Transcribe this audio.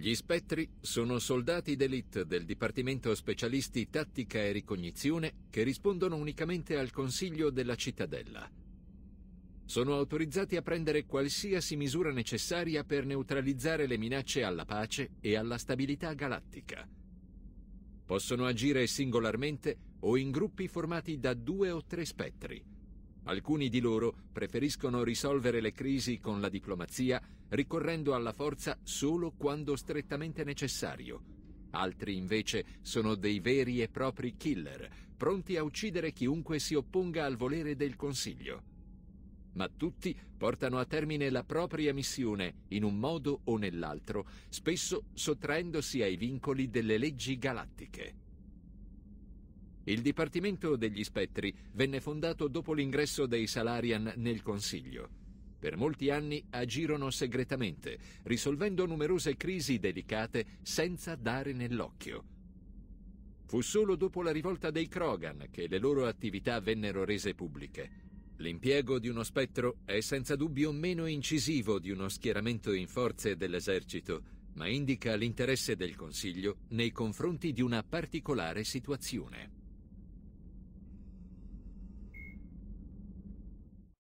Gli spettri sono soldati d'élite del Dipartimento Specialisti Tattica e Ricognizione che rispondono unicamente al Consiglio della Cittadella. Sono autorizzati a prendere qualsiasi misura necessaria per neutralizzare le minacce alla pace e alla stabilità galattica. Possono agire singolarmente o in gruppi formati da due o tre spettri Alcuni di loro preferiscono risolvere le crisi con la diplomazia ricorrendo alla forza solo quando strettamente necessario. Altri invece sono dei veri e propri killer, pronti a uccidere chiunque si opponga al volere del Consiglio. Ma tutti portano a termine la propria missione in un modo o nell'altro, spesso sottraendosi ai vincoli delle leggi galattiche. Il Dipartimento degli Spettri venne fondato dopo l'ingresso dei Salarian nel Consiglio. Per molti anni agirono segretamente, risolvendo numerose crisi delicate senza dare nell'occhio. Fu solo dopo la rivolta dei Krogan che le loro attività vennero rese pubbliche. L'impiego di uno spettro è senza dubbio meno incisivo di uno schieramento in forze dell'esercito, ma indica l'interesse del Consiglio nei confronti di una particolare situazione.